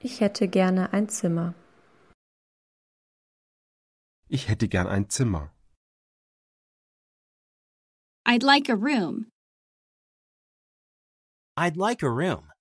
Ich hätte gerne ein Zimmer. Ich hätte gern ein Zimmer. I'd like a room. I'd like a room.